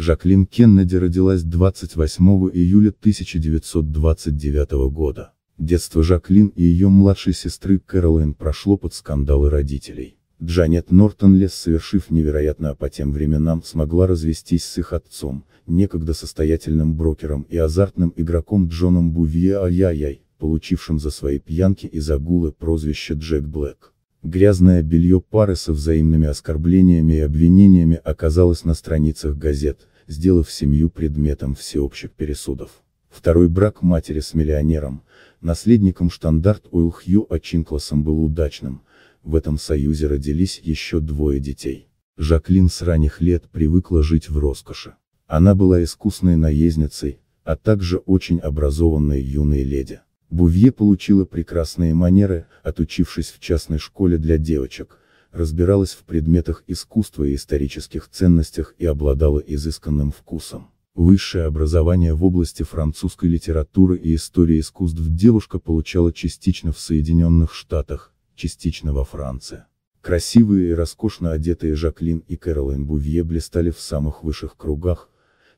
Жаклин Кеннеди родилась 28 июля 1929 года. Детство Жаклин и ее младшей сестры Кэролайн прошло под скандалы родителей. Джанет Нортон Лес, совершив невероятное по тем временам, смогла развестись с их отцом, некогда состоятельным брокером и азартным игроком Джоном Бувье ай получившим за свои пьянки и загулы прозвище Джек Блэк. Грязное белье пары со взаимными оскорблениями и обвинениями оказалось на страницах газет, сделав семью предметом всеобщих пересудов. Второй брак матери с миллионером, наследником штандарт Уилл Хью Ачинкласом был удачным, в этом союзе родились еще двое детей. Жаклин с ранних лет привыкла жить в роскоши. Она была искусной наездницей, а также очень образованной юной леди. Бувье получила прекрасные манеры, отучившись в частной школе для девочек, разбиралась в предметах искусства и исторических ценностях и обладала изысканным вкусом. Высшее образование в области французской литературы и истории искусств девушка получала частично в Соединенных Штатах, частично во Франции. Красивые и роскошно одетые Жаклин и Кэролайн Бувье блистали в самых высших кругах,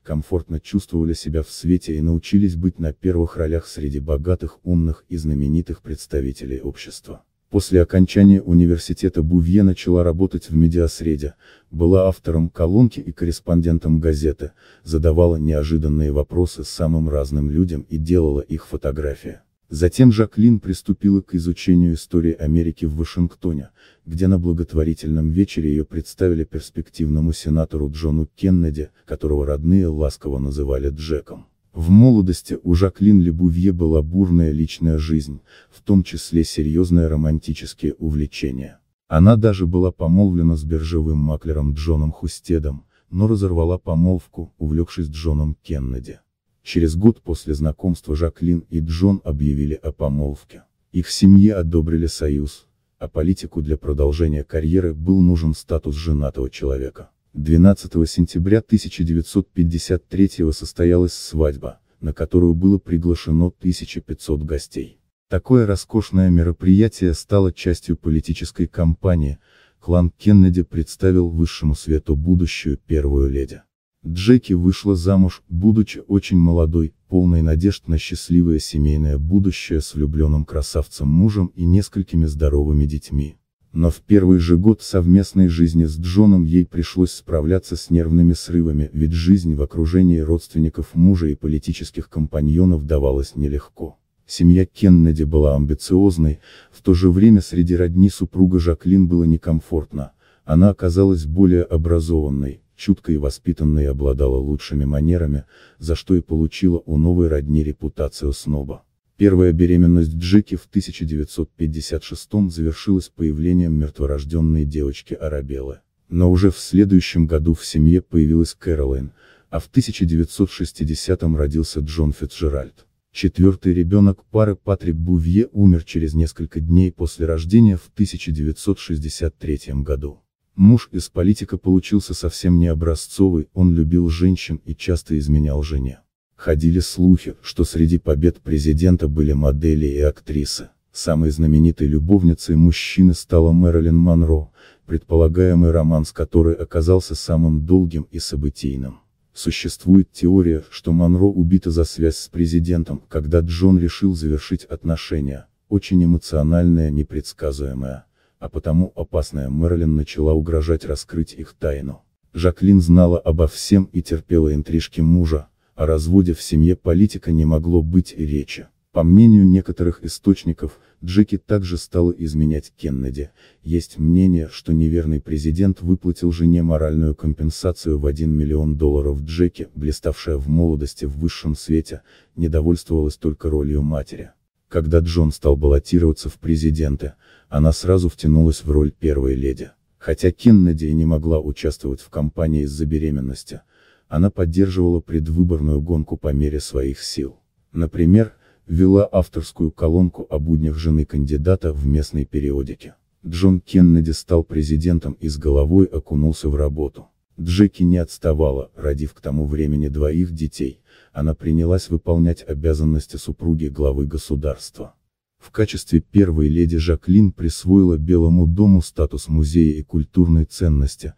комфортно чувствовали себя в свете и научились быть на первых ролях среди богатых, умных и знаменитых представителей общества. После окончания университета Бувье начала работать в медиасреде, была автором колонки и корреспондентом газеты, задавала неожиданные вопросы самым разным людям и делала их фотографии. Затем Жаклин приступила к изучению истории Америки в Вашингтоне, где на благотворительном вечере ее представили перспективному сенатору Джону Кеннеди, которого родные ласково называли Джеком. В молодости у Жаклин Лебувье была бурная личная жизнь, в том числе серьезные романтические увлечения. Она даже была помолвлена с биржевым маклером Джоном Хустедом, но разорвала помолвку, увлекшись Джоном Кеннеди. Через год после знакомства Жаклин и Джон объявили о помолвке. Их семье одобрили союз, а политику для продолжения карьеры был нужен статус женатого человека. 12 сентября 1953 состоялась свадьба, на которую было приглашено 1500 гостей. Такое роскошное мероприятие стало частью политической кампании, клан Кеннеди представил высшему свету будущую первую леди. Джеки вышла замуж, будучи очень молодой, полной надежд на счастливое семейное будущее с влюбленным красавцем мужем и несколькими здоровыми детьми. Но в первый же год совместной жизни с Джоном ей пришлось справляться с нервными срывами, ведь жизнь в окружении родственников мужа и политических компаньонов давалась нелегко. Семья Кеннеди была амбициозной, в то же время среди родни супруга Жаклин было некомфортно, она оказалась более образованной, чуткой и воспитанной и обладала лучшими манерами, за что и получила у новой родни репутацию сноба. Первая беременность Джеки в 1956 завершилась появлением мертворожденной девочки Арабеллы. Но уже в следующем году в семье появилась Кэролайн, а в 1960 родился Джон Фитджеральд. Четвертый ребенок пары Патрик Бувье умер через несколько дней после рождения в 1963 году. Муж из политика получился совсем не образцовый, он любил женщин и часто изменял жене. Ходили слухи, что среди побед президента были модели и актрисы. Самой знаменитой любовницей мужчины стала Мэрилин Монро, предполагаемый роман с которой оказался самым долгим и событийным. Существует теория, что Монро убита за связь с президентом, когда Джон решил завершить отношения, очень эмоциональная непредсказуемая а потому опасная Мэрилин начала угрожать раскрыть их тайну. Жаклин знала обо всем и терпела интрижки мужа, о разводе в семье политика не могло быть и речи. По мнению некоторых источников, Джеки также стала изменять Кеннеди. Есть мнение, что неверный президент выплатил жене моральную компенсацию в 1 миллион долларов Джеки, блиставшая в молодости в высшем свете, недовольствовалась только ролью матери. Когда Джон стал баллотироваться в президенты, она сразу втянулась в роль первой леди. Хотя Кеннеди не могла участвовать в кампании из-за беременности, она поддерживала предвыборную гонку по мере своих сил. Например, вела авторскую колонку о буднях жены кандидата в местной периодике. Джон Кеннеди стал президентом и с головой окунулся в работу. Джеки не отставала, родив к тому времени двоих детей, она принялась выполнять обязанности супруги главы государства. В качестве первой леди Жаклин присвоила Белому дому статус музея и культурной ценности,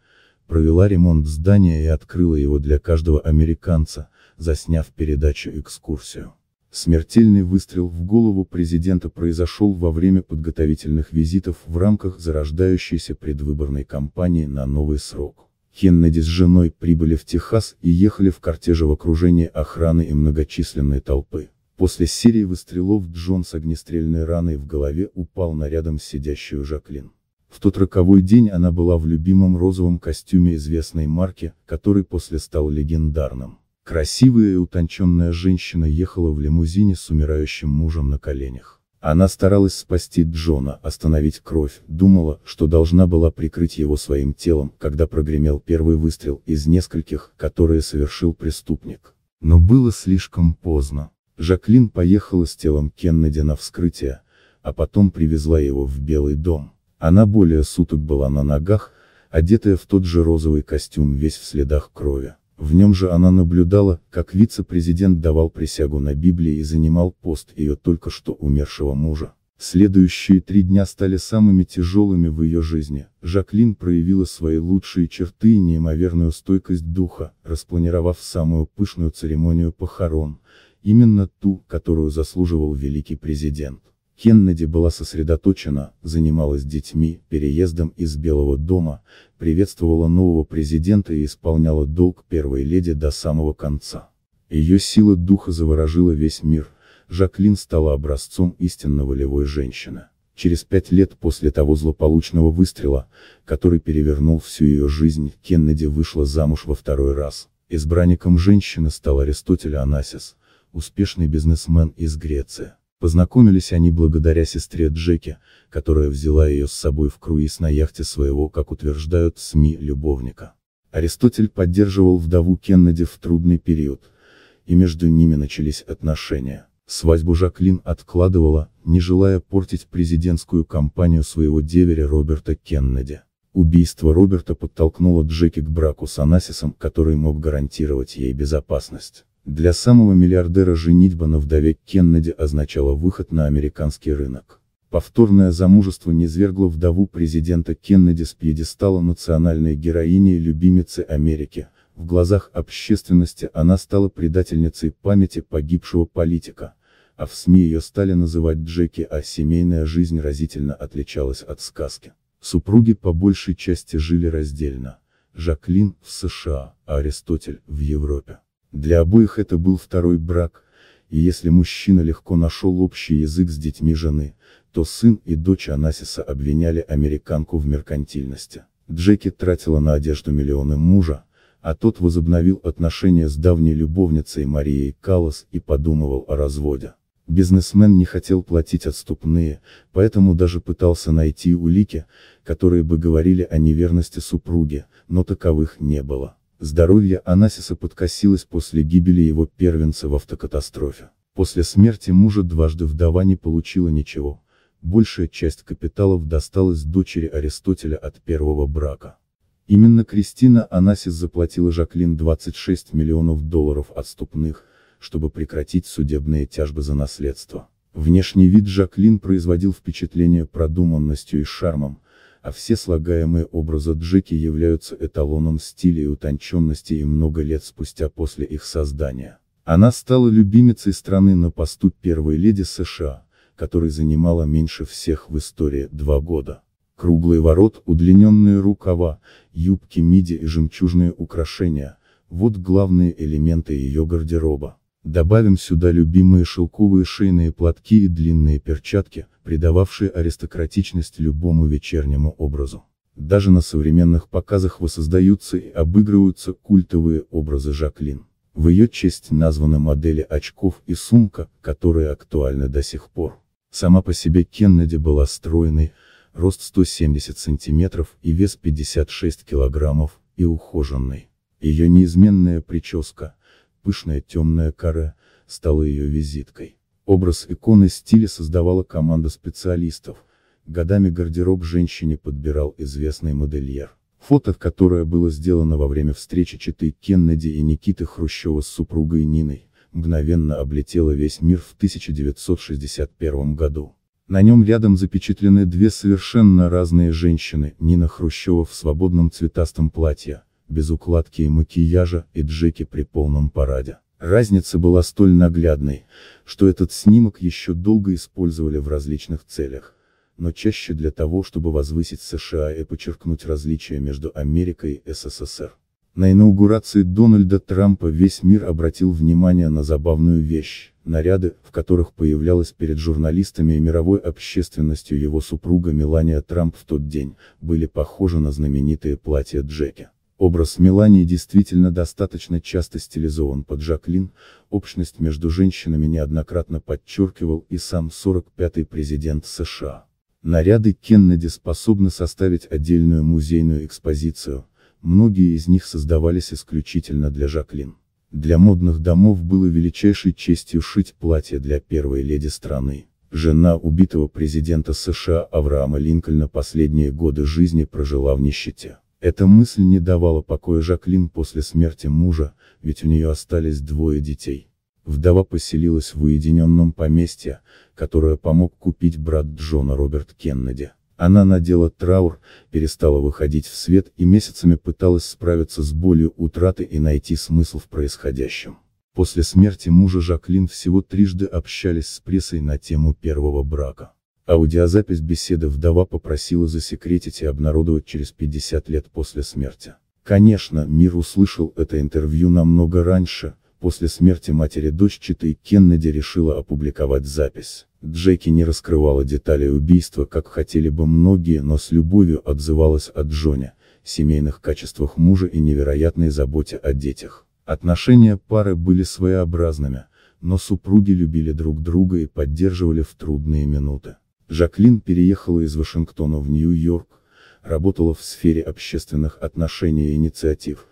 провела ремонт здания и открыла его для каждого американца, засняв передачу «Экскурсию». Смертельный выстрел в голову президента произошел во время подготовительных визитов в рамках зарождающейся предвыборной кампании на новый срок. Хеннеди с женой прибыли в Техас и ехали в кортеже в окружении охраны и многочисленной толпы. После серии выстрелов Джон с огнестрельной раной в голове упал на рядом сидящую Жаклин. В тот роковой день она была в любимом розовом костюме известной марки, который после стал легендарным. Красивая и утонченная женщина ехала в лимузине с умирающим мужем на коленях. Она старалась спасти Джона, остановить кровь, думала, что должна была прикрыть его своим телом, когда прогремел первый выстрел из нескольких, которые совершил преступник. Но было слишком поздно. Жаклин поехала с телом Кеннеди на вскрытие, а потом привезла его в Белый дом. Она более суток была на ногах, одетая в тот же розовый костюм весь в следах крови. В нем же она наблюдала, как вице-президент давал присягу на Библии и занимал пост ее только что умершего мужа. Следующие три дня стали самыми тяжелыми в ее жизни. Жаклин проявила свои лучшие черты и неимоверную стойкость духа, распланировав самую пышную церемонию похорон, именно ту, которую заслуживал великий президент. Кеннеди была сосредоточена, занималась детьми, переездом из Белого дома, приветствовала нового президента и исполняла долг первой леди до самого конца. Ее сила духа заворожила весь мир, Жаклин стала образцом истинно волевой женщины. Через пять лет после того злополучного выстрела, который перевернул всю ее жизнь, Кеннеди вышла замуж во второй раз. Избранником женщины стал Аристотель Анасис, успешный бизнесмен из Греции. Познакомились они благодаря сестре Джеки, которая взяла ее с собой в круиз на яхте своего, как утверждают СМИ, любовника. Аристотель поддерживал вдову Кеннеди в трудный период, и между ними начались отношения. Свадьбу Жаклин откладывала, не желая портить президентскую кампанию своего деверя Роберта Кеннеди. Убийство Роберта подтолкнуло Джеки к браку с Анасисом, который мог гарантировать ей безопасность. Для самого миллиардера женитьба на вдове Кеннеди означала выход на американский рынок. Повторное замужество низвергло вдову президента Кеннеди с пьедестала национальной героини и любимицы Америки, в глазах общественности она стала предательницей памяти погибшего политика, а в СМИ ее стали называть Джеки, а семейная жизнь разительно отличалась от сказки. Супруги по большей части жили раздельно. Жаклин в США, а Аристотель в Европе. Для обоих это был второй брак, и если мужчина легко нашел общий язык с детьми жены, то сын и дочь Анасиса обвиняли американку в меркантильности. Джеки тратила на одежду миллионы мужа, а тот возобновил отношения с давней любовницей Марией Каллас и подумывал о разводе. Бизнесмен не хотел платить отступные, поэтому даже пытался найти улики, которые бы говорили о неверности супруги, но таковых не было. Здоровье Анасиса подкосилось после гибели его первенца в автокатастрофе. После смерти мужа дважды вдова не получила ничего, большая часть капиталов досталась дочери Аристотеля от первого брака. Именно Кристина Анасис заплатила Жаклин 26 миллионов долларов отступных, чтобы прекратить судебные тяжбы за наследство. Внешний вид Жаклин производил впечатление продуманностью и шармом, а все слагаемые образа Джеки являются эталоном стиля и утонченности и много лет спустя после их создания. Она стала любимицей страны на посту первой леди США, который занимала меньше всех в истории два года. Круглый ворот, удлиненные рукава, юбки миди и жемчужные украшения – вот главные элементы ее гардероба. Добавим сюда любимые шелковые шейные платки и длинные перчатки, придававшие аристократичность любому вечернему образу. Даже на современных показах воссоздаются и обыгрываются культовые образы Жаклин. В ее честь названы модели очков и сумка, которые актуальны до сих пор. Сама по себе Кеннеди была стройной, рост 170 сантиметров и вес 56 килограммов и ухоженной. Ее неизменная прическа – пышная темная кора, стала ее визиткой. Образ иконы стиля создавала команда специалистов. Годами гардероб женщине подбирал известный модельер. Фото, которое было сделано во время встречи Читы Кеннеди и Никиты Хрущева с супругой Ниной, мгновенно облетело весь мир в 1961 году. На нем рядом запечатлены две совершенно разные женщины, Нина Хрущева в свободном цветастом платье, без укладки и макияжа, и Джеки при полном параде. Разница была столь наглядной, что этот снимок еще долго использовали в различных целях, но чаще для того, чтобы возвысить США и подчеркнуть различия между Америкой и СССР. На инаугурации Дональда Трампа весь мир обратил внимание на забавную вещь – наряды, в которых появлялась перед журналистами и мировой общественностью его супруга Мелания Трамп в тот день, были похожи на знаменитые платья Джеки. Образ Мелании действительно достаточно часто стилизован под Жаклин, общность между женщинами неоднократно подчеркивал и сам 45-й президент США. Наряды Кеннеди способны составить отдельную музейную экспозицию, многие из них создавались исключительно для Жаклин. Для модных домов было величайшей честью шить платье для первой леди страны. Жена убитого президента США Авраама Линкольна последние годы жизни прожила в нищете. Эта мысль не давала покоя Жаклин после смерти мужа, ведь у нее остались двое детей. Вдова поселилась в уединенном поместье, которое помог купить брат Джона Роберт Кеннеди. Она надела траур, перестала выходить в свет и месяцами пыталась справиться с болью утраты и найти смысл в происходящем. После смерти мужа Жаклин всего трижды общались с прессой на тему первого брака. Аудиозапись беседы вдова попросила засекретить и обнародовать через 50 лет после смерти. Конечно, мир услышал это интервью намного раньше, после смерти матери дочь Читы Кеннеди решила опубликовать запись. Джеки не раскрывала детали убийства, как хотели бы многие, но с любовью отзывалась о Джоне, семейных качествах мужа и невероятной заботе о детях. Отношения пары были своеобразными, но супруги любили друг друга и поддерживали в трудные минуты. Жаклин переехала из Вашингтона в Нью-Йорк, работала в сфере общественных отношений и инициатив.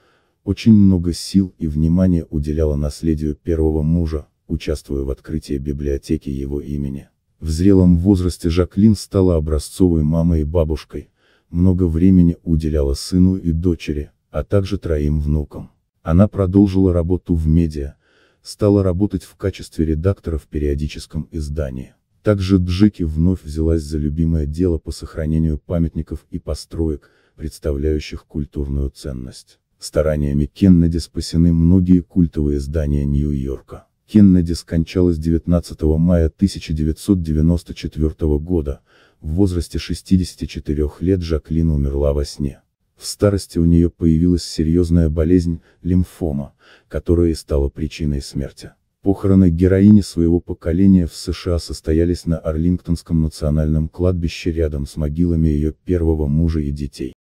Очень много сил и внимания уделяла наследию первого мужа, участвуя в открытии библиотеки его имени. В зрелом возрасте Жаклин стала образцовой мамой и бабушкой, много времени уделяла сыну и дочери, а также троим внукам. Она продолжила работу в медиа, стала работать в качестве редактора в периодическом издании. Также Джеки вновь взялась за любимое дело по сохранению памятников и построек, представляющих культурную ценность. Стараниями Кеннеди спасены многие культовые здания Нью-Йорка. Кеннеди скончалась 19 мая 1994 года, в возрасте 64 лет Жаклин умерла во сне. В старости у нее появилась серьезная болезнь, лимфома, которая и стала причиной смерти. Похороны героини своего поколения в США состоялись на Арлингтонском национальном кладбище рядом с могилами ее первого мужа и детей.